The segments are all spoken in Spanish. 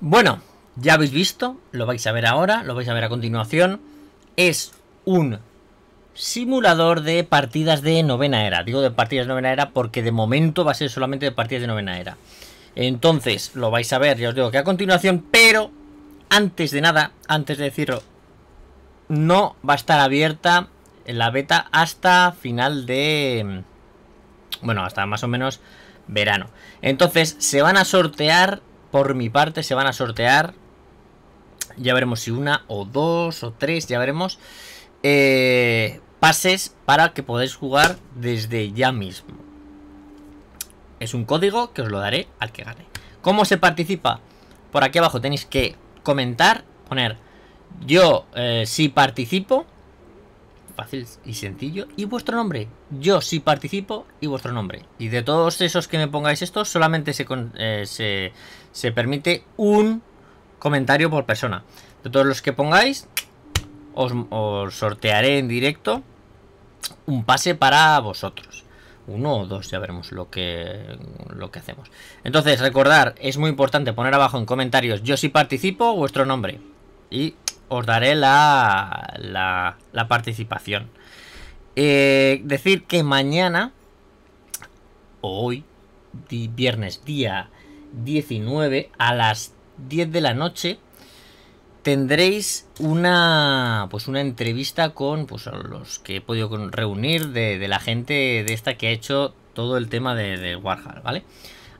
Bueno, ya habéis visto, lo vais a ver ahora, lo vais a ver a continuación. Es un simulador de partidas de novena era. Digo de partidas de novena era porque de momento va a ser solamente de partidas de novena era. Entonces, lo vais a ver, ya os digo que a continuación, pero antes de nada, antes de decirlo, no va a estar abierta la beta hasta final de... Mm, bueno, hasta más o menos verano. Entonces, se van a sortear por mi parte se van a sortear, ya veremos si una o dos o tres, ya veremos, eh, pases para que podáis jugar desde ya mismo. Es un código que os lo daré al que gane. ¿Cómo se participa? Por aquí abajo tenéis que comentar, poner yo eh, si participo fácil y sencillo. Y vuestro nombre. Yo sí participo y vuestro nombre. Y de todos esos que me pongáis esto solamente eh, se, se, permite un comentario por persona. De todos los que pongáis, os, sortearé en directo un pase para vosotros. Uno o dos, ya veremos lo que, lo que hacemos. Entonces, recordar, es muy importante poner abajo en comentarios yo sí participo, vuestro nombre. Y os daré la, la, participación. Eh, decir que mañana, hoy, viernes día 19, a las 10 de la noche, tendréis una pues una entrevista con pues, los que he podido reunir de, la gente de esta que ha hecho todo el tema de, de ¿vale?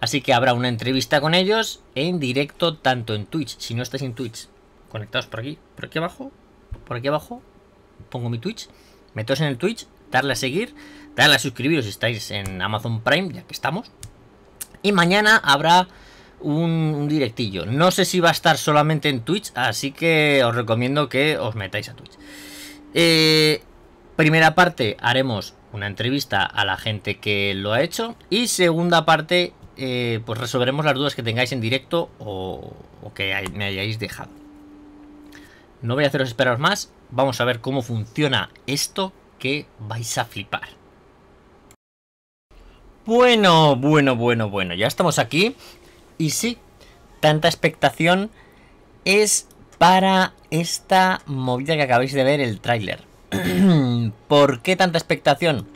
Así que habrá una entrevista con ellos en directo tanto en Twitch, si no estáis en Twitch, conectados por aquí, por aquí abajo, por aquí abajo, pongo mi Twitch, metos en el Twitch, darle a seguir, darle a suscribiros si estáis en Amazon Prime, ya que estamos. Y mañana habrá un, directillo. No sé si va a estar solamente en Twitch, así que os recomiendo que os metáis a Twitch. Eh, primera parte haremos una entrevista a la gente que lo ha hecho. Y segunda parte, eh, pues resolveremos las dudas que tengáis en directo o que me hayáis dejado. No voy a haceros esperaros más, vamos a ver cómo funciona esto que vais a flipar. Bueno, bueno, bueno, bueno, ya estamos aquí. Y sí, tanta expectación es para esta movida que acabáis de ver, el tráiler. ¿Por qué tanta expectación?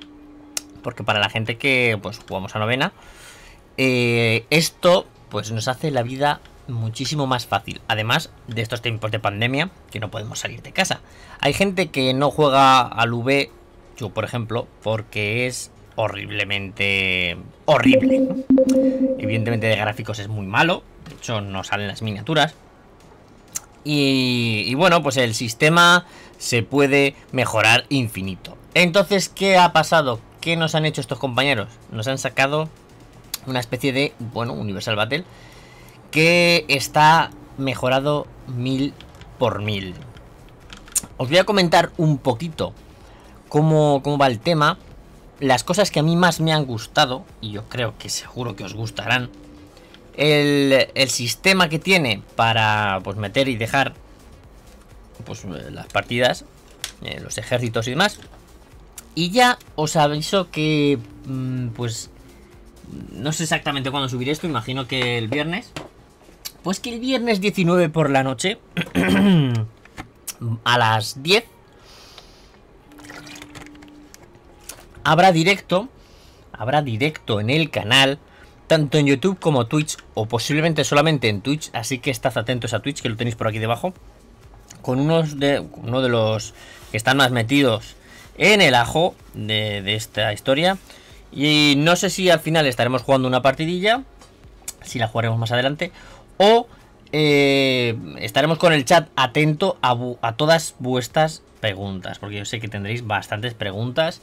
Porque para la gente que pues jugamos a novena, eh, esto pues nos hace la vida muchísimo más fácil. Además de estos tiempos de pandemia que no podemos salir de casa. Hay gente que no juega al V, yo por ejemplo, porque es horriblemente horrible. Evidentemente de gráficos es muy malo, de hecho no salen las miniaturas. Y, bueno, pues el sistema se puede mejorar infinito. Entonces, ¿qué ha pasado? ¿Qué nos han hecho estos compañeros? Nos han sacado una especie de, bueno, Universal Battle que está mejorado mil por mil. Os voy a comentar un poquito cómo, va el tema, las cosas que a mí más me han gustado, y yo creo que seguro que os gustarán, el, sistema que tiene para pues, meter y dejar pues, las partidas, eh, los ejércitos y demás. Y ya os aviso que, mm, pues, no sé exactamente cuándo subiré esto, imagino que el viernes, pues que el viernes 19 por la noche, a las 10, habrá directo, habrá directo en el canal, tanto en YouTube como Twitch, o posiblemente solamente en Twitch, así que estad atentos a Twitch, que lo tenéis por aquí debajo, con unos de, uno de los que están más metidos en el ajo de, de esta historia. Y no sé si al final estaremos jugando una partidilla, si la jugaremos más adelante, o eh, estaremos con el chat atento a, todas vuestras preguntas, porque yo sé que tendréis bastantes preguntas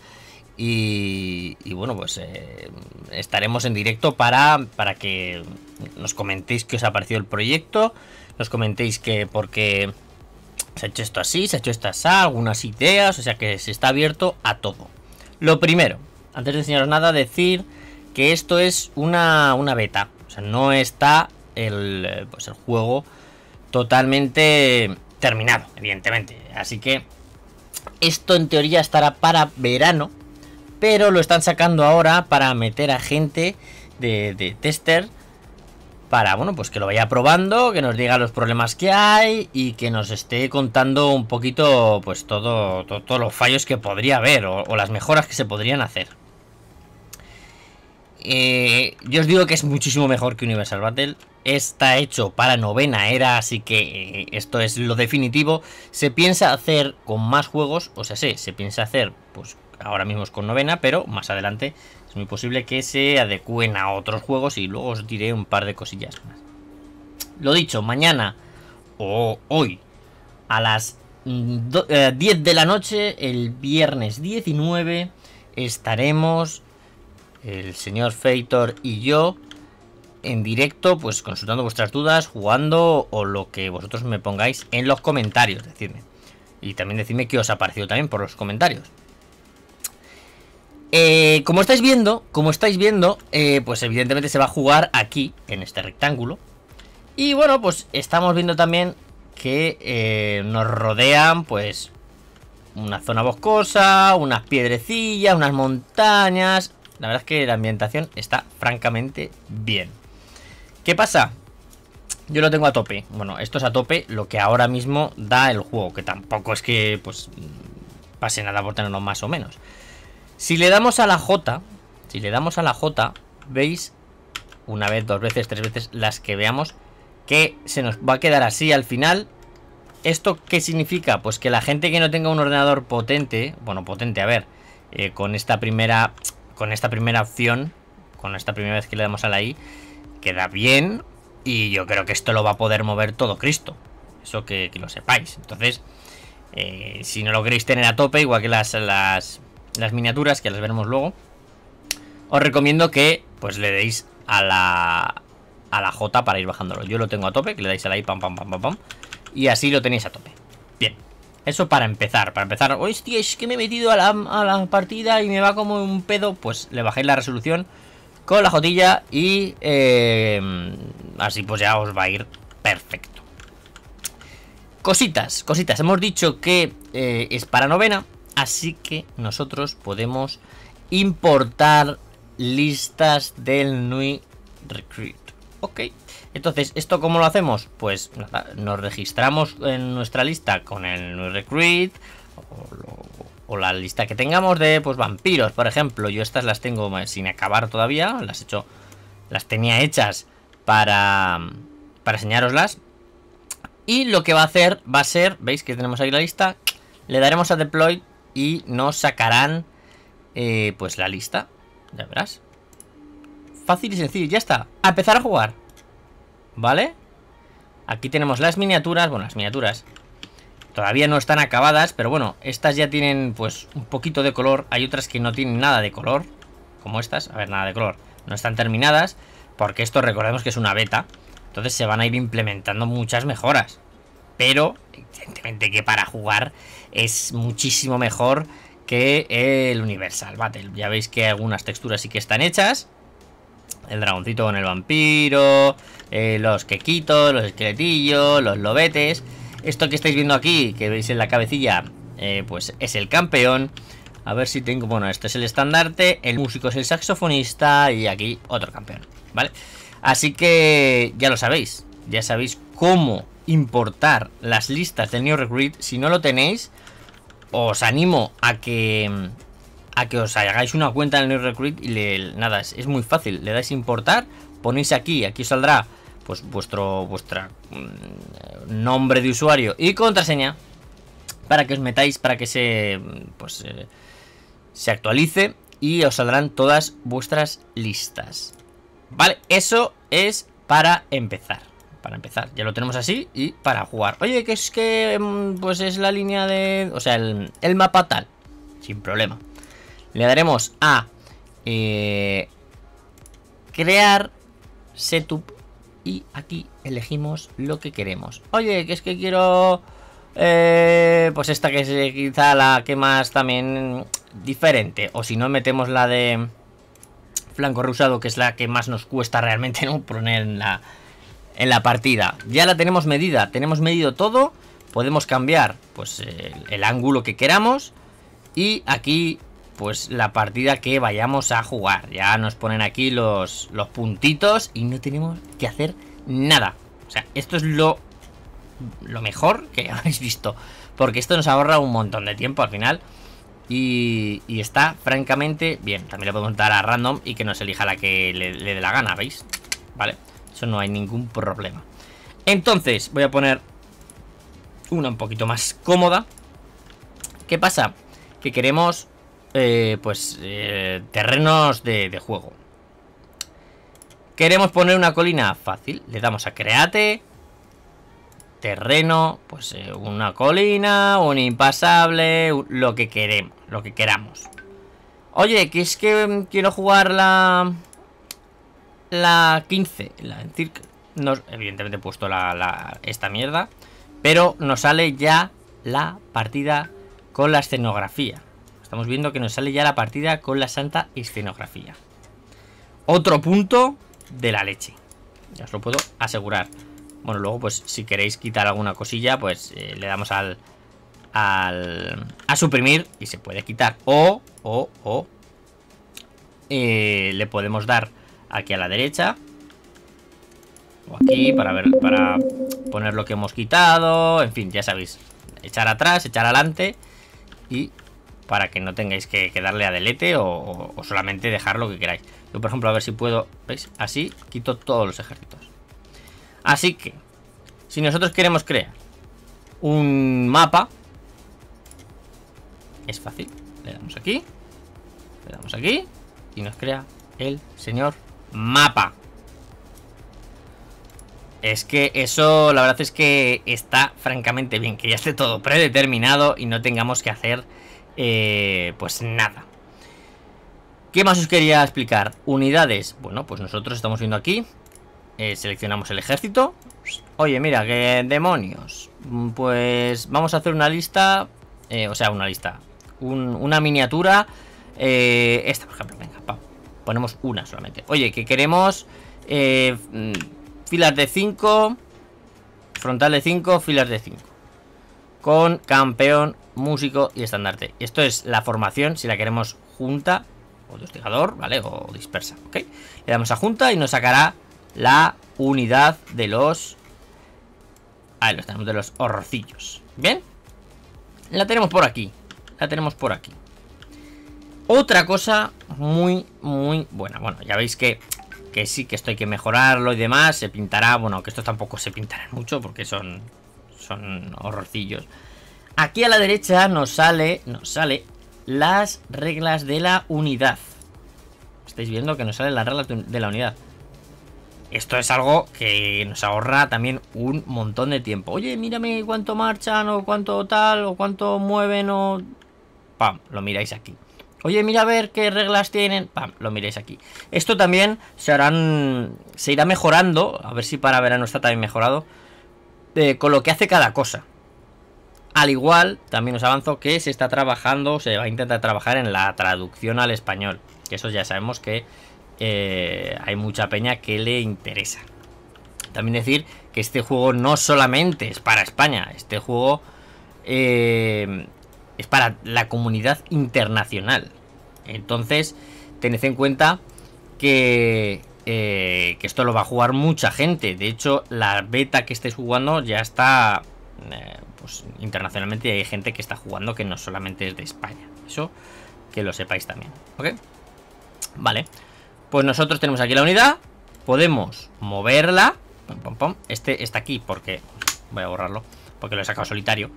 y, bueno, pues eh, estaremos en directo para, para que nos comentéis qué os ha parecido el proyecto, nos comentéis que por qué se ha hecho esto así, se ha hecho esto así, algunas ideas, o sea que se está abierto a todo. Lo primero, antes de enseñaros nada, decir que esto es una, una beta, o sea, no está eh, pues el, juego totalmente terminado, evidentemente. Así que esto en teoría estará para verano, pero lo están sacando ahora para meter a gente de, tester para, bueno, pues que lo vaya probando, que nos diga los problemas que hay y que nos esté contando un poquito, pues todo, todos los fallos que podría haber o, las mejoras que se podrían hacer. Eh, yo os digo que es muchísimo mejor que Universal Battle, está hecho para novena era, así que eh, esto es lo definitivo. Se piensa hacer con más juegos, o sea, sí, se piensa hacer, pues ahora mismo es con novena, pero más adelante es muy posible que se adecúen a otros juegos y luego os diré un par de cosillas más. Lo dicho, mañana o hoy a las 10 mm, eh, de la noche, el viernes 19, estaremos el señor Feitor y yo en directo, pues consultando vuestras dudas, jugando o lo que vosotros me pongáis en los comentarios, decidme. Y también decidme qué os ha parecido también por los comentarios. Eh, como estáis viendo, como estáis viendo, eh, pues evidentemente se va a jugar aquí, en este rectángulo. Y bueno, pues estamos viendo también que eh, nos rodean, pues, una zona boscosa, unas piedrecillas, unas montañas. La verdad es que la ambientación está francamente bien. ¿Qué pasa? Yo lo tengo a tope. Bueno, esto es a tope lo que ahora mismo da el juego, que tampoco es que pues pase nada por tenerlo más o menos. Si le damos a la J, si le damos a la J, veis una vez, dos veces, tres veces, las que veamos, que se nos va a quedar así al final. ¿Esto qué significa? Pues que la gente que no tenga un ordenador potente, bueno, potente, a ver, eh, con esta primera con esta primera opción, con esta primera vez que le damos a la I, queda bien y yo creo que esto lo va a poder mover todo Cristo. Eso que, lo sepáis. Entonces, eh, si no lo queréis tener a tope, igual que las, miniaturas, que las veremos luego, os recomiendo que pues le deis a la, a la J para ir bajándolo. Yo lo tengo a tope, que le dais a la I, pam, pam, pam, pam, pam. Y así lo tenéis a tope. Bien. Eso para empezar, para empezar, hostia, es que me he metido a la, a la partida y me va como un pedo, pues le bajéis la resolución con la jotilla y eh, así pues ya os va a ir perfecto. Cositas, cositas. Hemos dicho que eh, es para novena, así que nosotros podemos importar listas del new Recruit. Ok, entonces, ¿esto cómo lo hacemos? Pues nos registramos en nuestra lista con el new Recruit, o o la lista que tengamos de pues, vampiros, por ejemplo. Yo estas las tengo sin acabar todavía, las he hecho, las tenía hechas para para enseñaroslas Y lo que va a hacer va a ser, veis que tenemos ahí la lista, le daremos a deploy y nos sacarán eh, pues la lista, ya verás. Fácil y sencillo, ya está, a empezar a jugar, ¿vale? Aquí tenemos las miniaturas, bueno, las miniaturas, Todavía no están acabadas, pero bueno, estas ya tienen pues un poquito de color. Hay otras que no tienen nada de color, como estas. A ver, nada de color. No están terminadas, porque esto recordemos que es una beta. Entonces se van a ir implementando muchas mejoras. Pero, evidentemente que para jugar es muchísimo mejor que el Universal Battle. Ya veis que algunas texturas sí que están hechas. El dragoncito con el vampiro, eh, los quequitos, los esqueletillos, los lobetes... Esto que estáis viendo aquí, que veis en la cabecilla, eh, pues es el campeón. A ver si tengo... Bueno, este es el estandarte, el músico es el saxofonista y aquí otro campeón, ¿vale? Así que ya lo sabéis, ya sabéis cómo importar las listas del New Recruit. Si no lo tenéis, os animo a que a que os hagáis una cuenta en New Recruit y nada, es, muy fácil. Le dais importar, ponéis aquí, aquí saldrá pues vuestro vuestra mm, nombre de usuario y contraseña para que os metáis, para que se pues eh, se actualice y os saldrán todas vuestras listas. Vale, eso es para empezar. Para empezar, ya lo tenemos así y para jugar. Oye, que es que mm, pues es la línea de, o sea, el, mapa tal, sin problema. Le daremos a eh, crear setup y aquí elegimos lo que queremos. Oye, que es que quiero... Eh, pues esta que es eh, quizá la que más también diferente. O si no, metemos la de flanco rusado, que es la que más nos cuesta realmente no poner en la, en la partida. Ya la tenemos medida, tenemos medido todo. Podemos cambiar pues el ángulo que queramos. Y aquí pues la partida que vayamos a jugar. Ya nos ponen aquí los, puntitos y no tenemos que hacer nada. O sea, esto es lo, lo mejor que habéis visto. Porque esto nos ahorra un montón de tiempo al final. Y, está francamente bien. También le podemos dar a random y que nos elija la que le, le dé la gana, ¿veis? ¿Vale? Eso no hay ningún problema. Entonces, voy a poner una un poquito más cómoda. ¿Qué pasa? Que queremos eh, pues eh, terrenos de, juego. Queremos poner una colina fácil. Le damos a create. Terreno, pues eh, una colina, un impasable, lo que queremos, lo que queramos. Oye, que es que em, quiero jugar la... La 15. La, evidentemente he puesto esta mierda. Pero nos sale ya la partida con la escenografía. Estamos viendo que nos sale ya la partida con la santa escenografía. Otro punto de la leche. Ya os lo puedo asegurar. Bueno, luego pues si queréis quitar alguna cosilla, pues eh, le damos al, al... A suprimir y se puede quitar. O, o, o... Eh, le podemos dar aquí a la derecha. O aquí para ver, para poner lo que hemos quitado. En fin, ya sabéis. Echar atrás, echar adelante. Y para que no tengáis que, quedarle darle a delete o, o, solamente dejar lo que queráis. Yo, por ejemplo, a ver si puedo, ¿veis? Así quito todos los ejércitos. Así que, si nosotros queremos crear un mapa, es fácil. Le damos aquí, le damos aquí y nos crea el señor mapa. Es que eso, la verdad es que está francamente bien, que ya esté todo predeterminado y no tengamos que hacer eh, pues nada. ¿Qué más os quería explicar? Unidades. Bueno, pues nosotros estamos viendo aquí. Eh, seleccionamos el ejército. Oye, mira, qué demonios. Mm, pues vamos a hacer una lista. Eh, o sea, una lista. una miniatura. esta, por ejemplo. Venga, pa, ponemos una solamente. Oye, que queremos mm, filas de 5. Frontal de 5, filas de 5. Con campeón músico y estandarte. Esto es la formación, si la queremos junta o hostigador, ¿vale? O dispersa, ¿ok? Le damos a junta y nos sacará la unidad de los... Ahí los tenemos, de los horrorcillos. ¿Bien? La tenemos por aquí. La tenemos por aquí. Otra cosa muy, muy buena. Bueno, ya veis que, que sí, que esto hay que mejorarlo y demás. Se pintará, bueno, que esto tampoco se pintará mucho porque son, son horrorcillos. Aquí a la derecha nos sale, nos sale las reglas de la unidad. Estáis viendo que nos salen las reglas de la unidad. Esto es algo que nos ahorra también un montón de tiempo. Oye, mírame cuánto marchan o cuánto tal o cuánto mueven o... Pam, lo miráis aquí. Oye, mira a ver qué reglas tienen. Pam, lo miráis aquí. Esto también se harán... Se irá mejorando. A ver si para verano está también mejorado. Eh, con lo que hace cada cosa. Al igual, también os avanzo que se está trabajando, se va a intentar trabajar en la traducción al español. Que eso ya sabemos que eh, hay mucha peña que le interesa. También decir que este juego no solamente es para España, este juego eh, es para la comunidad internacional. Entonces, tened en cuenta eh, que, esto lo va a jugar mucha gente. De hecho, la beta que estáis jugando ya está pues, internacionalmente hay gente que está jugando que no solamente es de España. Eso que lo sepáis también, ¿ok? Vale, pues nosotros tenemos aquí la unidad, podemos moverla, este está aquí porque, voy a borrarlo, porque lo he sacado solitario.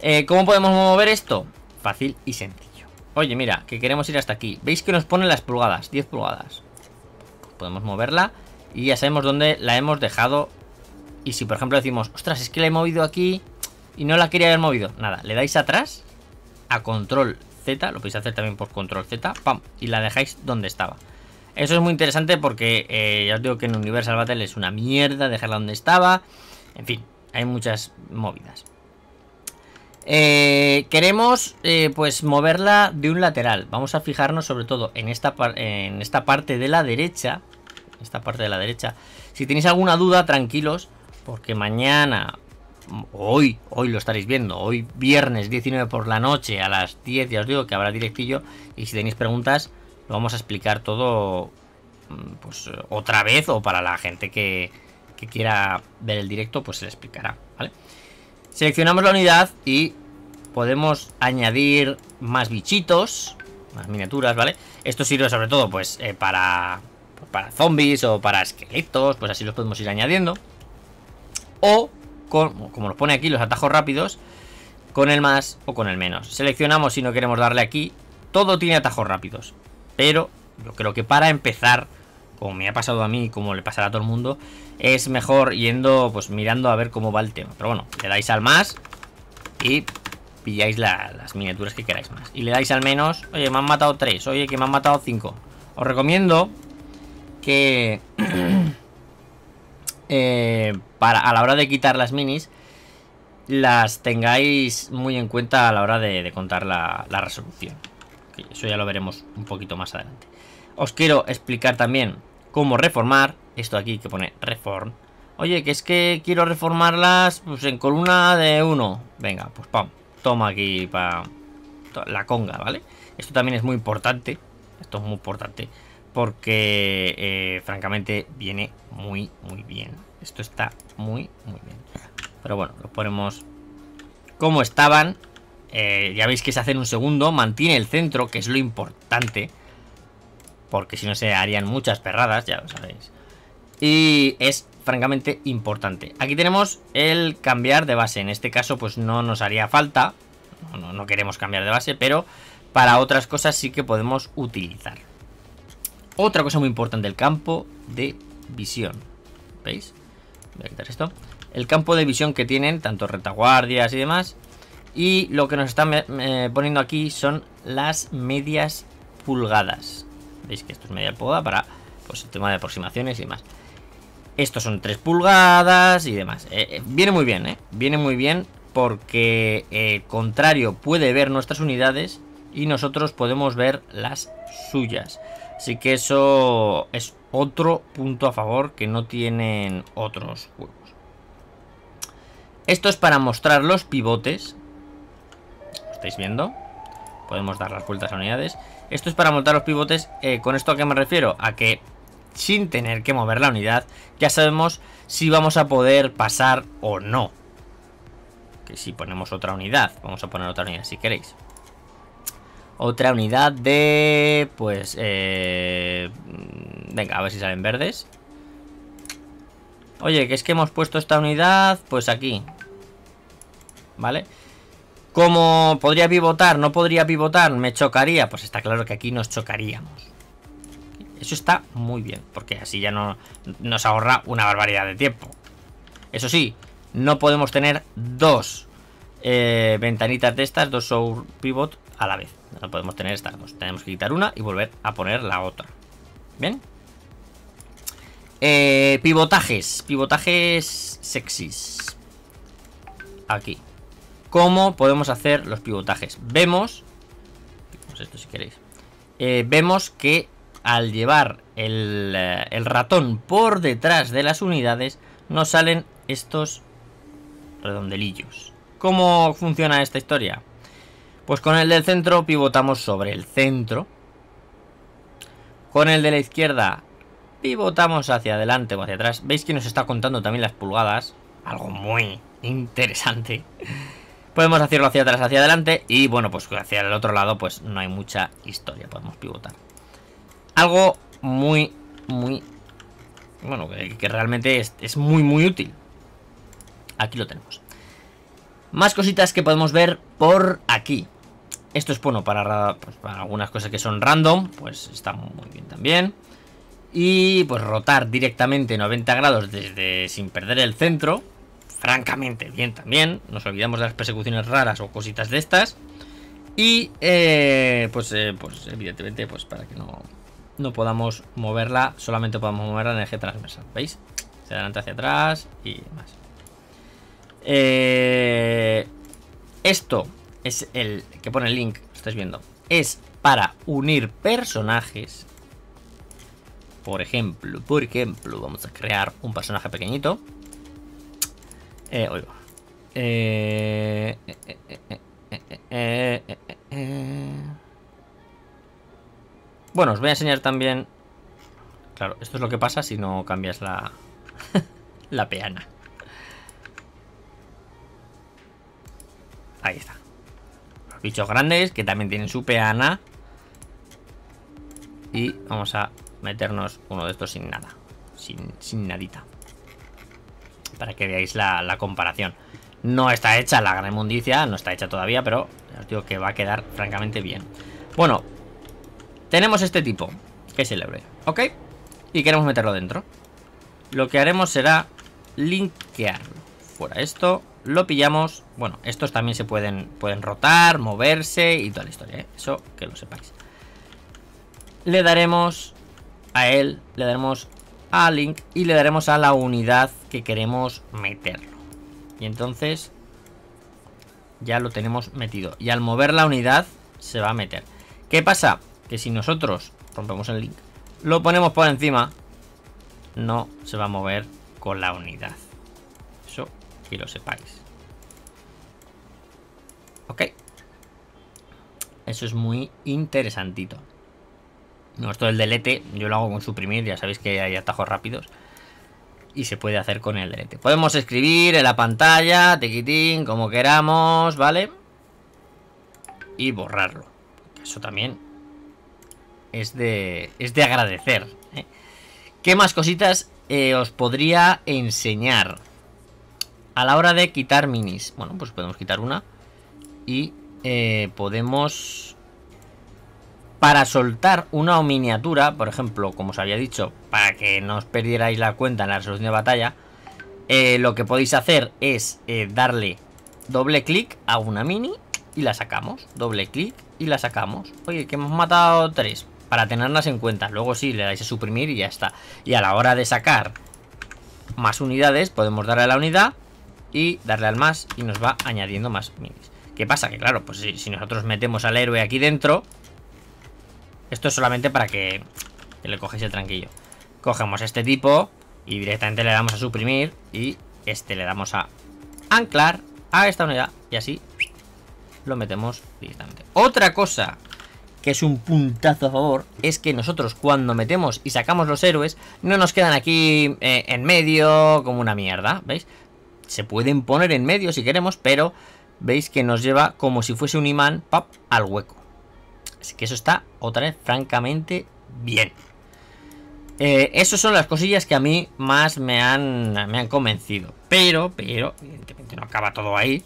Eh, ¿Cómo podemos mover esto? Fácil y sencillo. Oye, mira, que queremos ir hasta aquí. ¿Veis que nos ponen las pulgadas? 10 pulgadas. Podemos moverla y ya sabemos dónde la hemos dejado. Y si, por ejemplo, decimos, ostras, es que la he movido aquí y no la quería haber movido. Nada, le dais atrás a control Z, lo podéis hacer también por control Z, pam, y la dejáis donde estaba. Eso es muy interesante porque eh, ya os digo que en Universal Battle es una mierda dejarla donde estaba. En fin, hay muchas movidas. Eh, queremos eh, pues moverla de un lateral. Vamos a fijarnos sobre todo en esta, en esta parte de la derecha. Esta parte de la derecha. Si tenéis alguna duda, tranquilos, porque mañana hoy, hoy lo estaréis viendo, hoy viernes 19 por la noche a las 10, ya os digo que habrá directillo y si tenéis preguntas lo vamos a explicar todo mm, pues otra vez o para la gente que, que quiera ver el directo pues se le explicará, ¿vale? Seleccionamos la unidad y podemos añadir más bichitos, más miniaturas, ¿vale? Esto sirve sobre todo pues eh, para, para zombies o para esqueletos, pues así los podemos ir añadiendo. O como nos pone aquí, los atajos rápidos, con el más o con el menos. Seleccionamos si no queremos darle aquí. Todo tiene atajos rápidos. Pero yo creo que para empezar, como me ha pasado a mí, como le pasará a todo el mundo, es mejor yendo, pues mirando a ver cómo va el tema. Pero bueno, le dais al más y pilláis las miniaturas que queráis más. Y le dais al menos, oye, me han matado tres oye, que me han matado 5. Os recomiendo que... Eh, para, a la hora de quitar las minis, las tengáis muy en cuenta a la hora de, contar la, resolución. eso ya lo veremos un poquito más adelante. Os quiero explicar también cómo reformar. Esto aquí que pone reform. Oye, que es que quiero reformarlas pues, en columna de uno Venga, pues pam. Toma aquí para la conga, ¿vale? Esto también es muy importante. Esto es muy importante porque eh, francamente viene muy, muy bien. Esto está muy, muy bien. Pero bueno, lo ponemos como estaban. Eh, ya veis que se hace en un segundo. Mantiene el centro, que es lo importante. Porque si no se harían muchas perradas, ya lo sabéis. Y es francamente importante. Aquí tenemos el cambiar de base. En este caso, pues no nos haría falta. No, no queremos cambiar de base, pero para otras cosas sí que podemos utilizar. Otra cosa muy importante, el campo de visión. ¿Veis? Voy a quitar esto. El campo de visión que tienen, tanto retaguardias y demás. Y lo que nos están eh, poniendo aquí son las medias pulgadas. Veis que esto es media pulgada para pues, el tema de aproximaciones y demás. Estos son 3 pulgadas y demás. Eh, eh, viene muy bien, ¿eh? Viene muy bien porque el contrario puede ver nuestras unidades y nosotros podemos ver las suyas. Así que eso es otro punto a favor que no tienen otros juegos. Esto es para mostrar los pivotes. ¿Lo estáis viendo? Podemos dar las vueltas a unidades. Esto es para montar los pivotes. Eh, ¿Con esto a qué me refiero? A que sin tener que mover la unidad, ya sabemos si vamos a poder pasar o no. Que si ponemos otra unidad, vamos a poner otra unidad si queréis. Otra unidad de... Pues... Eh, venga, a ver si salen verdes. Oye, que es que hemos puesto esta unidad, pues aquí. ¿Vale? Como podría pivotar, no podría pivotar, me chocaría. Pues está claro que aquí nos chocaríamos. Eso está muy bien, porque así ya no nos ahorra una barbaridad de tiempo. Eso sí, no podemos tener dos eh, ventanitas de estas, dos show pivot a la vez. No podemos tener esta. Pues tenemos que quitar una y volver a poner la otra. ¿Bien? Eh, pivotajes. Pivotajes sexys. Aquí. ¿Cómo podemos hacer los pivotajes? Vemos... Esto si queréis. Eh, vemos que al llevar el, eh, el ratón por detrás de las unidades nos salen estos redondelillos. ¿Cómo funciona esta historia? Pues con el del centro pivotamos sobre el centro. Con el de la izquierda pivotamos hacia adelante o hacia atrás. Veis que nos está contando también las pulgadas. Algo muy interesante. Podemos hacerlo hacia atrás, hacia adelante. Y bueno, pues hacia el otro lado pues no hay mucha historia. Podemos pivotar. Algo muy, muy... Bueno, que, realmente es, es muy, muy útil. Aquí lo tenemos. Más cositas que podemos ver por aquí. Esto es bueno pues, para, algunas cosas que son random, pues está muy bien también. Y pues rotar directamente 90 grados desde sin perder el centro. Francamente, bien también. Nos olvidamos de las persecuciones raras o cositas de estas. Y eh, pues, eh, pues evidentemente, pues para que no, podamos moverla, solamente podamos moverla en el eje transversal. ¿Veis? Se adelante hacia atrás y más. Eh, esto es el que pone el link, estáis viendo, es para unir personajes. Por ejemplo, por ejemplo, vamos a crear un personaje pequeñito. Eh, bueno, os voy a enseñar también... Claro, esto es lo que pasa si no cambias la, la peana. Ahí está bichos grandes que también tienen su peana. Y vamos a meternos uno de estos sin nada. Sin, nadita. Para que veáis la, comparación. No está hecha la gran mundicia, no está hecha todavía, pero os digo que va a quedar francamente bien. Bueno, tenemos este tipo, que es el Ebre, ¿ok? Y queremos meterlo dentro. Lo que haremos será linkearlo. Fuera esto, lo pillamos. Bueno, estos también se pueden, pueden rotar, moverse y toda la historia, ¿eh? Eso que lo sepáis. Le daremos a él, le daremos a Link y le daremos a la unidad que queremos meterlo. Y entonces ya lo tenemos metido. Y al mover la unidad se va a meter. ¿Qué pasa? Que si nosotros rompemos el link, lo ponemos por encima, no se va a mover con la unidad que lo sepáis. Ok. Eso es muy interesantito. Nuestro del delete yo lo hago con suprimir, ya sabéis que hay atajos rápidos. Y se puede hacer con el delete. Podemos escribir en la pantalla, tequitín, como queramos, ¿vale? Y borrarlo. Eso también es de, es de agradecer. ¿eh? ¿Qué más cositas eh, os podría enseñar? A la hora de quitar minis. Bueno, pues podemos quitar una. Y eh, podemos... Para soltar una miniatura, por ejemplo, como os había dicho, para que no os perdierais la cuenta en la resolución de batalla, eh, lo que podéis hacer es eh, darle doble clic a una mini y la sacamos. Doble clic y la sacamos. Oye, que hemos matado tres. Para tenerlas en cuenta. Luego sí, le dais a suprimir y ya está. Y a la hora de sacar más unidades, podemos darle a la unidad y darle al más y nos va añadiendo más minis. ¿Qué pasa? Que claro, pues si, nosotros metemos al héroe aquí dentro, esto es solamente para que, le cogéis el tranquillo. Cogemos este tipo y directamente le damos a suprimir y este le damos a anclar a esta unidad y así lo metemos directamente. Otra cosa que es un puntazo a favor, es que nosotros cuando metemos y sacamos los héroes, no nos quedan aquí eh, en medio como una mierda, ¿veis? se pueden poner en medio si queremos, pero veis que nos lleva como si fuese un imán al hueco. Así que eso está otra vez francamente bien. Eh, esas son las cosillas que a mí más me han, me han convencido. Pero, pero, evidentemente no acaba todo ahí.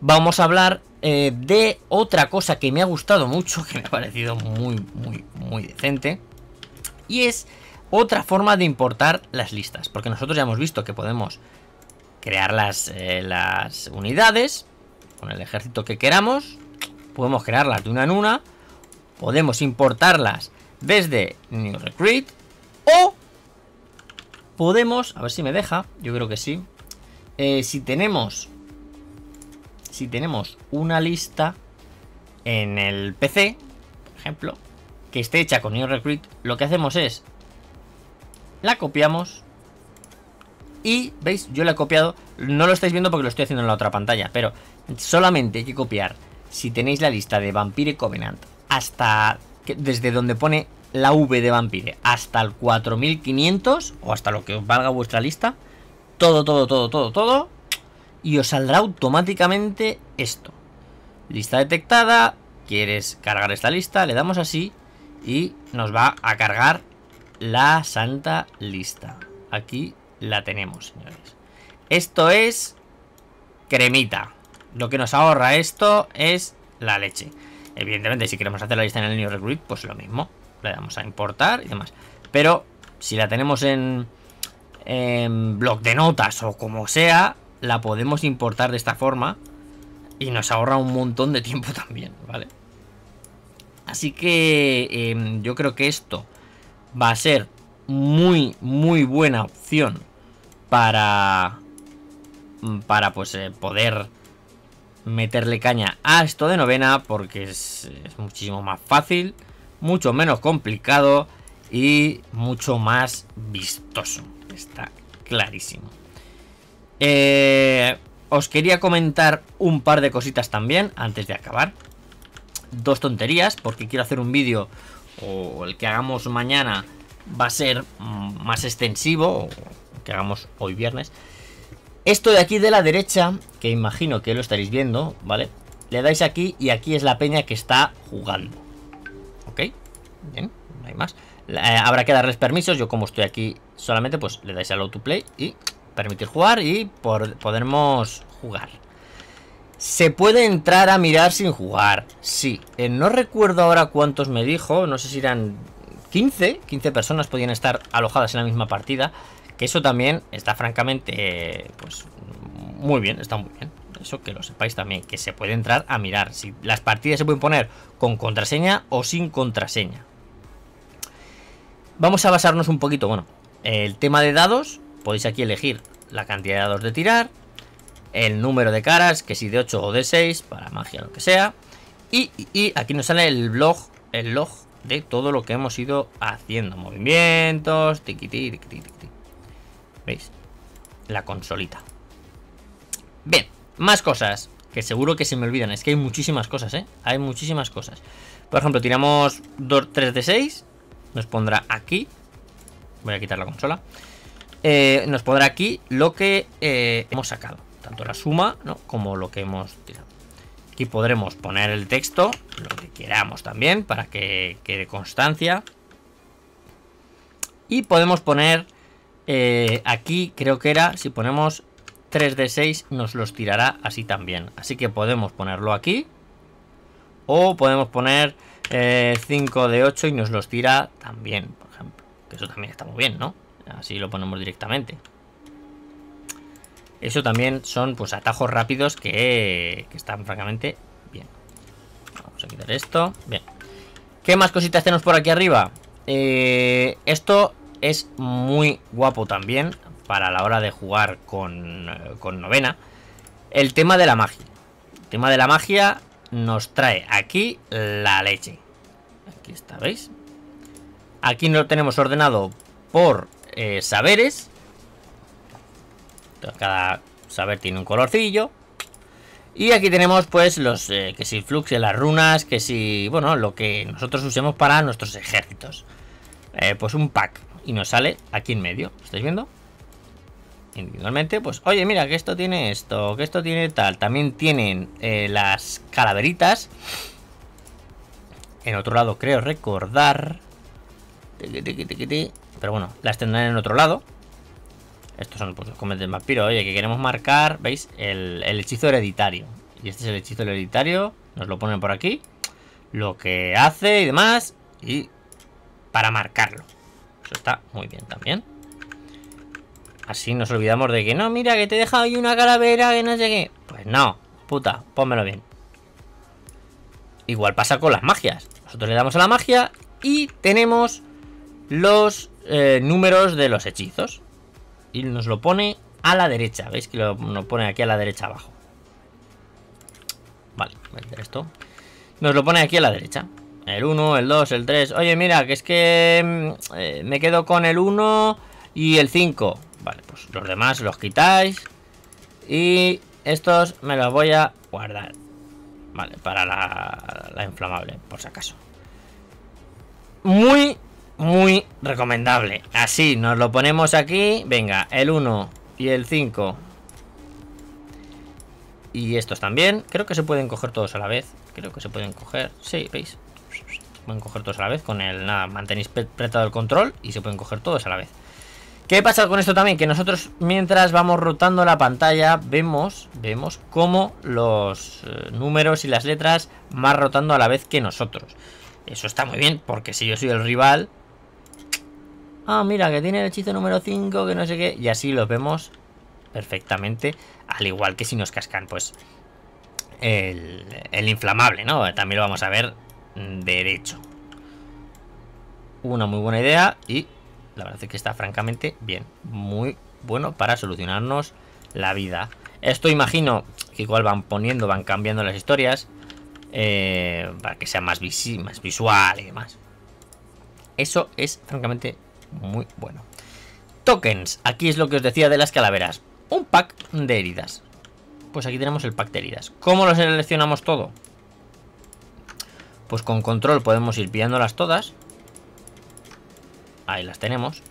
Vamos a hablar eh, de otra cosa que me ha gustado mucho, que me ha parecido muy, muy, muy decente. Y es otra forma de importar las listas. Porque nosotros ya hemos visto que podemos crear las, eh, las unidades con el ejército que queramos. Podemos crearlas de una en una. Podemos importarlas desde New Recruit. O podemos, a ver si me deja, yo creo que sí. Eh, si tenemos si tenemos una lista en el PC, por ejemplo, que esté hecha con New Recruit, lo que hacemos es la copiamos y, ¿veis? Yo lo he copiado. No lo estáis viendo porque lo estoy haciendo en la otra pantalla. Pero solamente hay que copiar, si tenéis la lista de Vampire Covenant, hasta... desde donde pone la V de Vampire, hasta el 4500, o hasta lo que os valga vuestra lista. Todo, todo, todo, todo, todo. Y os saldrá automáticamente esto. Lista detectada. Quieres cargar esta lista. Le damos así. Y nos va a cargar la santa lista. Aquí la tenemos, señores. Esto es cremita. Lo que nos ahorra esto es la leche. Evidentemente, si queremos hacer la lista en el New Recruit, pues lo mismo. Le damos a importar y demás. Pero si la tenemos en, en de notas o como sea, la podemos importar de esta forma. Y nos ahorra un montón de tiempo también, ¿vale? Así que em, yo creo que esto va a ser muy, muy buena opción para, mm, para pues eh, poder meterle caña a esto de novena porque es, muchísimo más fácil, mucho menos complicado y mucho más vistoso. Está clarísimo. Eh, os quería comentar un par de cositas también antes de acabar. Dos tonterías porque quiero hacer un vídeo o el que hagamos mañana va a ser mm, más extensivo, que hagamos hoy viernes. Esto de aquí de la derecha, que imagino que lo estaréis viendo, ¿vale? Le dais aquí y aquí es la peña que está jugando. ¿Ok? Bien, no hay más. Eh, habrá que darles permisos. Yo como estoy aquí solamente, pues le dais al play... y permitir jugar y por, podremos jugar. Se puede entrar a mirar sin jugar. Sí, eh, no recuerdo ahora cuántos me dijo. No sé si eran 15, personas podían estar alojadas en la misma partida, que eso también está francamente, pues muy bien, está muy bien. Eso que lo sepáis también, que se puede entrar a mirar si las partidas se pueden poner con contraseña o sin contraseña. Vamos a basarnos un poquito, bueno, el tema de dados, podéis aquí elegir la cantidad de dados de tirar, el número de caras, que si de 8 o de 6, para magia lo que sea, y, y aquí nos sale el blog, el log de todo lo que hemos ido haciendo. Movimientos, tiquiti tiquiti ¿Veis? La consolita. Bien, más cosas que seguro que se me olvidan. Es que hay muchísimas cosas, ¿eh? Hay muchísimas cosas. Por ejemplo, tiramos 3 de 6. Nos pondrá aquí. Voy a quitar la consola. Eh, nos pondrá aquí lo que eh, hemos sacado. Tanto la suma como lo que hemos tirado. Aquí podremos poner el texto, lo que queramos también, para que quede constancia. Y podemos poner eh, aquí, creo que era, si ponemos 3 de 6 nos los tirará así también. Así que podemos ponerlo aquí. O podemos poner 5 eh, de 8 y nos los tira también, por ejemplo. eso también está muy bien, ¿no? Así lo ponemos directamente. Eso también son pues atajos rápidos que, están francamente bien. Vamos a quitar esto. Bien. ¿Qué más cositas tenemos por aquí arriba? Eh, esto es muy guapo también para la hora de jugar con, novena. El tema de la magia. El tema de la magia nos trae aquí la leche. Aquí está, ¿veis? Aquí lo tenemos ordenado por eh, saberes cada saber tiene un colorcillo. Y aquí tenemos pues los eh, que si flux y las runas, que si, bueno, lo que nosotros usemos para nuestros ejércitos. Eh, pues un pack y nos sale aquí en medio, ¿estáis viendo? Individualmente, pues, oye, mira, que esto tiene esto, que esto tiene tal. También tienen eh, las calaveritas. En otro lado, creo recordar. Pero bueno, las tendrán en otro lado. Estos son pues, los cometes del vampiro. Oye, que queremos marcar, ¿veis? El, hechizo hereditario. Y este es el hechizo hereditario. Nos lo ponen por aquí. Lo que hace y demás. Y para marcarlo. Eso está muy bien también. Así nos olvidamos de que no, mira, que te he dejado ahí una calavera que no sé Pues no, puta, pónmelo bien. Igual pasa con las magias. Nosotros le damos a la magia y tenemos los eh, números de los hechizos y nos lo pone a la derecha. ¿Veis que lo, pone aquí a la derecha abajo? Vale, voy a meter esto. Nos lo pone aquí a la derecha. El 1, el 2, el 3. Oye, mira, que es que mm, eh, me quedo con el 1 y el 5. Vale, pues los demás los quitáis. Y estos me los voy a guardar. Vale, para la, la inflamable, por si acaso. Muy muy recomendable. Así, nos lo ponemos aquí. Venga, el 1 y el 5. Y estos también. Creo que se pueden coger todos a la vez. Creo que se pueden coger. Sí, ¿veis? Se pueden coger todos a la vez. Con el... Nada, mantenéis apretado el control y se pueden coger todos a la vez. ¿Qué pasa con esto también? Que nosotros mientras vamos rotando la pantalla vemos, vemos cómo los eh, números y las letras Más rotando a la vez que nosotros. Eso está muy bien porque si yo soy el rival, Ah, mira, que tiene el hechizo número 5, que no sé qué. Y así lo vemos perfectamente. Al igual que si nos cascan, pues, el, inflamable, ¿no? También lo vamos a ver derecho. Una muy buena idea y la verdad es que está francamente bien. Muy bueno para solucionarnos la vida. Esto imagino que igual van poniendo, van cambiando las historias. Eh, para que sea más, más visual y demás. Eso es francamente muy bueno. Tokens, aquí es lo que os decía de las calaveras. Un pack de heridas. Pues aquí tenemos el pack de heridas. ¿Cómo lo seleccionamos todo? Pues con control podemos ir pillándolas todas. Ahí las tenemos.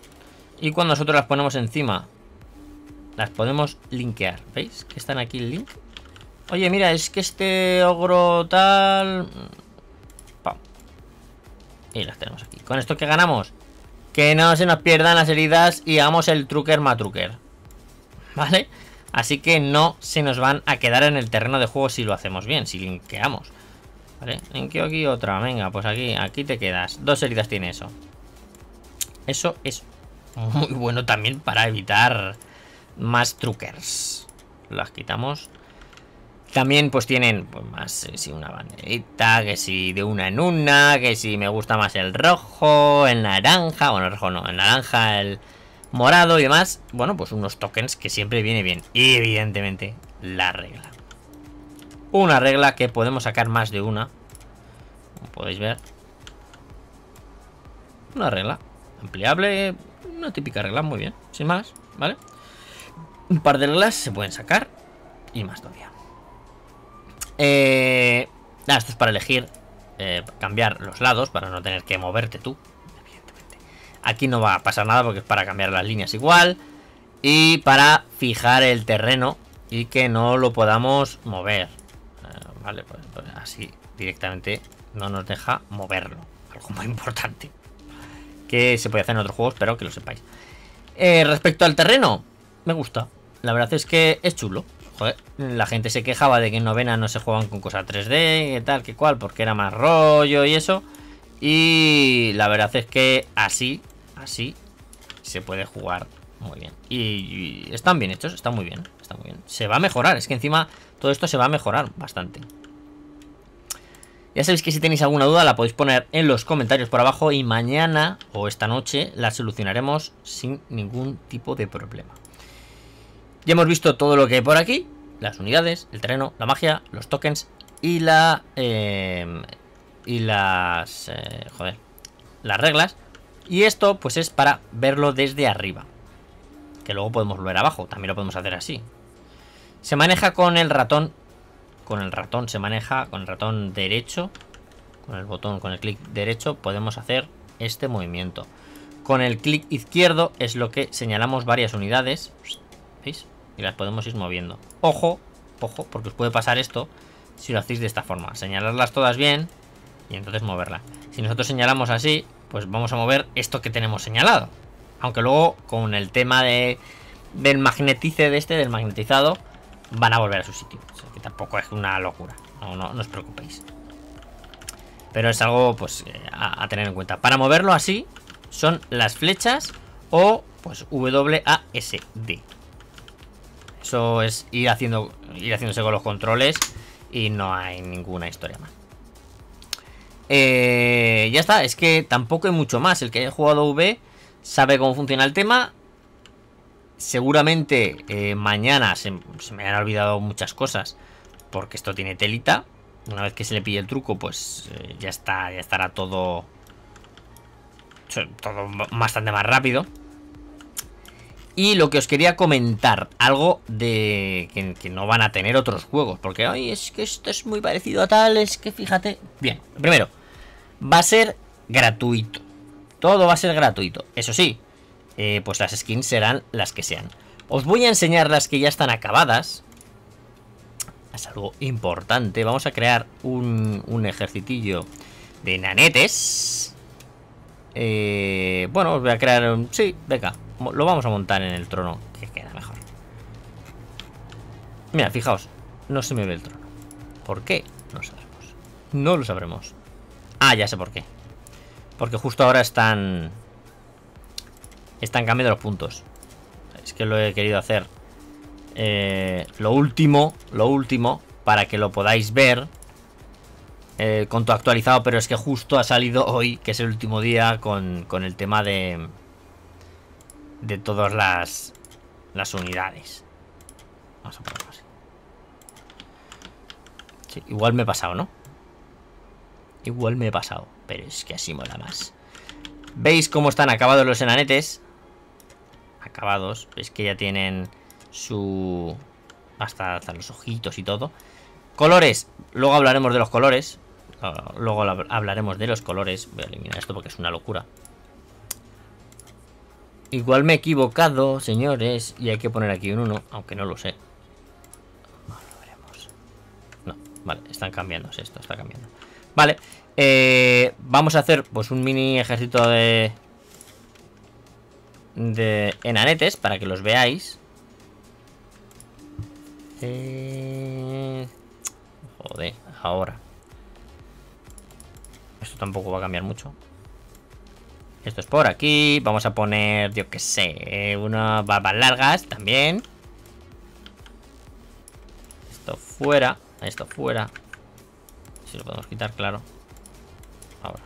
Y cuando nosotros las ponemos encima, las podemos linkear. ¿Veis? Que están aquí el link. Oye, mira, es que este ogro tal... Mm, pam. Y las tenemos aquí. ¿Con esto qué ganamos? Que no se nos pierdan las heridas y hagamos el trucker matrucker. ¿Vale? Así que no se nos van a quedar en el terreno de juego si lo hacemos bien, si linkeamos. ¿Vale? Linkeo aquí otra. Venga, pues aquí, aquí te quedas. Dos heridas tiene eso. Eso es muy bueno también para evitar más truckers. Las quitamos también pues tienen pues, más, eh, si una banderita, que si de una en una, que si me gusta más el rojo, el naranja, bueno, el rojo no, el naranja, el morado y demás. Bueno, pues unos tokens que siempre viene bien. Y evidentemente la regla. Una regla que podemos sacar más de una. Como podéis ver. Una regla ampliable, una típica regla, muy bien, sin más, ¿vale? Un par de reglas se pueden sacar y más todavía. Eh, esto es para elegir, eh, cambiar los lados para no tener que moverte tú. Evidentemente. Aquí no va a pasar nada porque es para cambiar las líneas igual. Y para fijar el terreno y que no lo podamos mover. Eh, vale, pues, pues, así directamente no nos deja moverlo. Algo muy importante. Que se puede hacer en otros juegos, pero que lo sepáis. respecto al terreno, me gusta. La verdad es que es chulo la gente se quejaba de que en novena no se juegan con cosas 3D, y tal, que cual, porque era más rollo y eso. Y la verdad es que así, así, se puede jugar muy bien. Y, están bien hechos, está muy bien, están muy bien. Se va a mejorar, es que encima todo esto se va a mejorar bastante. Ya sabéis que si tenéis alguna duda la podéis poner en los comentarios por abajo y mañana o esta noche la solucionaremos sin ningún tipo de problema. Ya hemos visto todo lo que hay por aquí. Las unidades, el terreno, la magia, los tokens y la... Eh, y las... Eh, joder. Las reglas. Y esto pues es para verlo desde arriba. Que luego podemos volver abajo. También lo podemos hacer así. Se maneja con el ratón. Con el ratón se maneja. Con el ratón derecho. Con el botón, con el clic derecho podemos hacer este movimiento. Con el clic izquierdo es lo que señalamos varias unidades. ¿Veis? y las podemos ir moviendo. Ojo, ojo, porque os puede pasar esto si lo hacéis de esta forma. Señalarlas todas bien y entonces moverla. Si nosotros señalamos así, pues vamos a mover esto que tenemos señalado. Aunque luego con el tema de, del magnetice de este, del magnetizado, van a volver a su sitio. que tampoco es una locura. No, no, os preocupéis. Pero es algo pues eh, a, tener en cuenta. Para moverlo así son las flechas o pues WASD. Eso es ir, haciendo, haciéndose con los controles y no hay ninguna historia más. Eh, ya está, es que tampoco hay mucho más. El que haya jugado V sabe cómo funciona el tema. Seguramente eh, mañana se, me han olvidado muchas cosas. Porque esto tiene telita. Una vez que se le pille el truco, pues eh, ya está. Ya estará todo. Todo bastante más rápido. Y lo que os quería comentar, algo de que, no van a tener otros juegos, porque Ay, es que esto es muy parecido a tal, es que fíjate. Bien, primero, va a ser gratuito. Todo va a ser gratuito. Eso sí, eh, pues las skins serán las que sean. Os voy a enseñar las que ya están acabadas. Es algo importante. Vamos a crear un, ejercitillo de nanetes. Eh, bueno, os voy a crear un... Sí, venga, lo vamos a montar en el trono, que queda mejor. Mira, fijaos, no se me ve el trono. ¿Por qué? No sabemos. No lo sabremos. Ah, ya sé por qué. Porque justo ahora están... Están cambiando los puntos. Es que lo he querido hacer. Eh, lo último, lo último, para que lo podáis ver eh, con todo actualizado, pero es que justo ha salido hoy, que es el último día, con el tema de, de todas las, unidades. Vamos a igual me he pasado, ¿no? Igual me he pasado, pero es que así mola más. ¿Veis cómo están acabados los enanetes? Acabados, es que ya tienen su... Hasta, hasta los ojitos y todo. Colores, luego hablaremos de los colores. Luego hablaremos de los colores. Voy a eliminar esto porque es una locura. Igual me he equivocado, señores. Y hay que poner aquí un 1, aunque no lo sé. lo veremos. No, vale, están cambiándose esto, está cambiando. Vale, eh, vamos a hacer pues un mini ejército de... De enanetes, para que los veáis. Eh, joder, ahora. Esto tampoco va a cambiar mucho. Esto es por aquí. Vamos a poner, yo que sé, unas babas largas también. Esto fuera. Esto fuera. Si lo podemos quitar, claro. Ahora.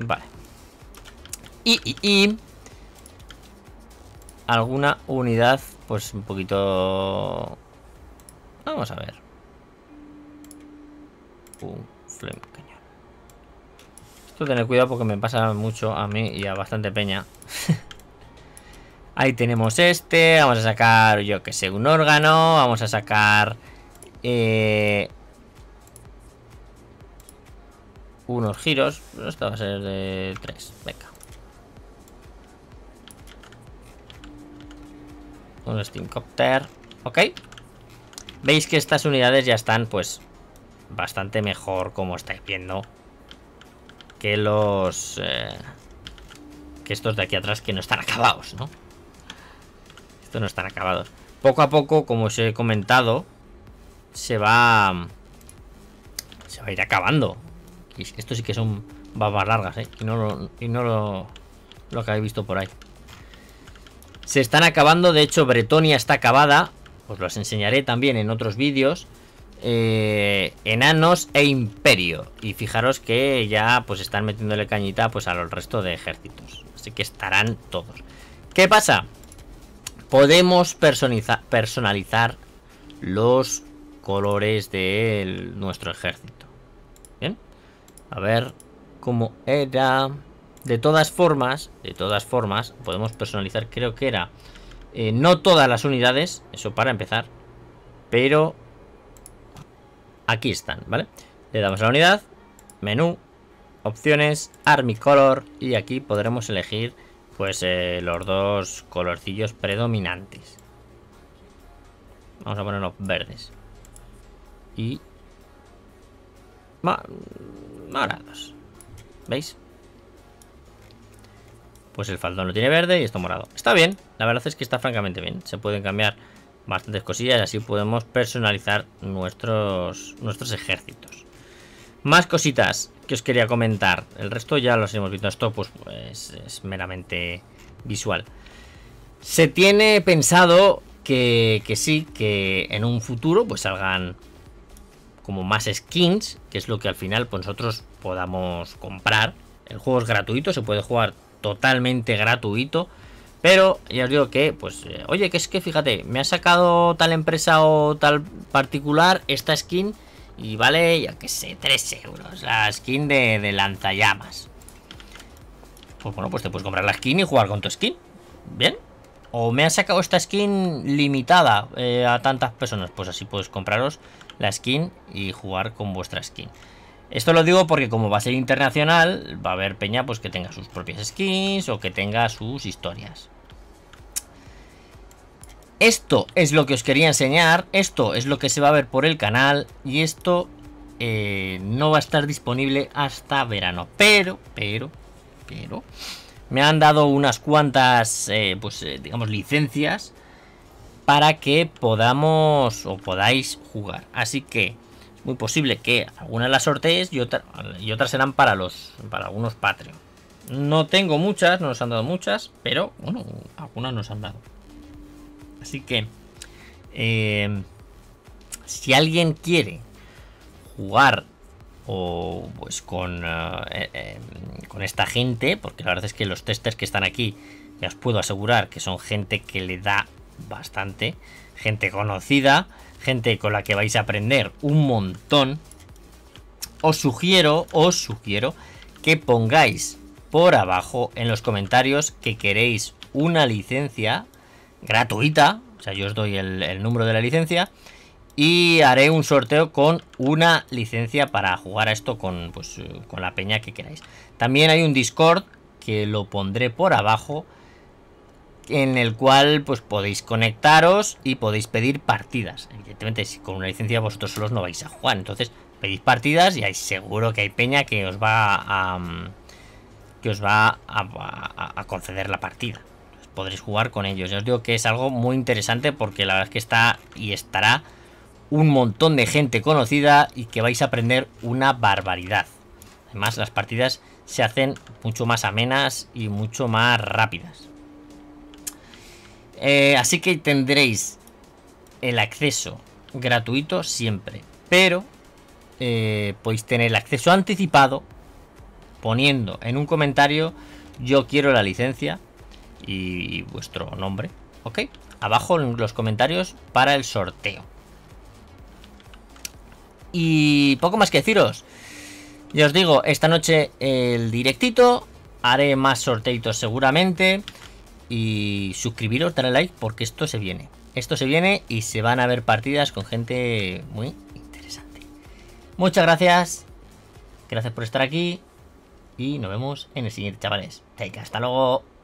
Vale. Y, y, y. Alguna unidad, pues un poquito... Vamos a ver. Pum. Esto tener cuidado porque me pasa mucho a mí y a bastante peña. Ahí tenemos este. Vamos a sacar, yo que sé, un órgano. Vamos a sacar... Eh, unos giros. Esto va a ser de 3. Venga. Un Steamcopter. Ok. Veis que estas unidades ya están, pues, bastante mejor, como estáis viendo, que los... Eh, que estos de aquí atrás que no están acabados, ¿no? Estos no están acabados. Poco a poco, como os he comentado, se va... Se va a ir acabando. Y estos sí que son babas largas, ¿eh? Y no lo, lo, lo que habéis visto por ahí. Se están acabando, de hecho Bretonia está acabada. Os los enseñaré también en otros vídeos. Eh, enanos e imperio. Y fijaros que ya pues están metiéndole cañita pues al resto de ejércitos. Así que estarán todos. ¿Qué pasa? Podemos personalizar los colores de nuestro ejército. Bien. A ver cómo era. De todas formas, de todas formas, podemos personalizar, creo que era... Eh, no todas las unidades, eso para empezar. Pero Aquí están, ¿vale? Le damos a la unidad, menú, opciones, Army Color y aquí podremos elegir pues eh, los dos colorcillos predominantes. Vamos a ponerlo verdes. Y... morados. ¿Veis? Pues el faldón lo tiene verde y esto morado. Está bien, la verdad es que está francamente bien. Se pueden cambiar bastantes cosillas. y Así podemos personalizar nuestros, nuestros ejércitos. Más cositas que os quería comentar. El resto ya los hemos visto. Esto pues es meramente visual. Se tiene pensado que, que, sí, que en un futuro pues salgan como más skins, que es lo que al final pues, nosotros podamos comprar. El juego es gratuito, se puede jugar totalmente gratuito. Pero ya os digo que, pues, eh, oye, que es que fíjate, me ha sacado tal empresa o tal particular esta skin y vale, ya que sé, 3 euros. La skin de, lanzallamas. Pues bueno, pues te puedes comprar la skin y jugar con tu skin. Bien. O me ha sacado esta skin limitada eh, a tantas personas. Pues así puedes compraros la skin y jugar con vuestra skin. Esto lo digo porque como va a ser internacional, va a haber peña pues que tenga sus propias skins o que tenga sus historias. Esto es lo que os quería enseñar, esto es lo que se va a ver por el canal y esto eh, no va a estar disponible hasta verano. Pero, pero, pero, me han dado unas cuantas, eh, pues eh, digamos, licencias para que podamos o podáis jugar. Así que muy posible que algunas las sortees y, y otras serán para los para algunos Patreon. No tengo muchas, no nos han dado muchas, pero bueno, algunas nos han dado. Así que, em, si alguien quiere jugar o pues con, eh, em, con esta gente, porque la verdad es que los testers que están aquí, ya os puedo asegurar que son gente que le da bastante, gente conocida, gente con la que vais a aprender un montón, os sugiero, os sugiero que pongáis por abajo en los comentarios que queréis una licencia gratuita, o sea, yo os doy el, número de la licencia, y haré un sorteo con una licencia para jugar a esto con, pues, con la peña que queráis. También hay un Discord que lo pondré por abajo en el cual pues podéis conectaros y podéis pedir partidas. Evidentemente, si con una licencia vosotros solos no vais a jugar, entonces pedís partidas y hay seguro que hay peña que os va a mm, que os va a, conceder la partida. podréis jugar con ellos. Yo os digo que es algo muy interesante porque la verdad es que está y estará un montón de gente conocida y que vais a aprender una barbaridad. Además, las partidas se hacen mucho más amenas y mucho más rápidas. Eh, así que tendréis el acceso gratuito siempre. Pero eh, podéis tener el acceso anticipado poniendo en un comentario yo quiero la licencia y vuestro nombre. ¿Ok? Abajo en los comentarios para el sorteo. Y poco más que deciros. Ya os digo, esta noche el directito. Haré más sorteitos seguramente y suscribiros, darle like porque esto se viene. Esto se viene y se van a ver partidas con gente muy interesante. Muchas gracias. Gracias por estar aquí. Y nos vemos en el siguiente, chavales. Take, hasta luego.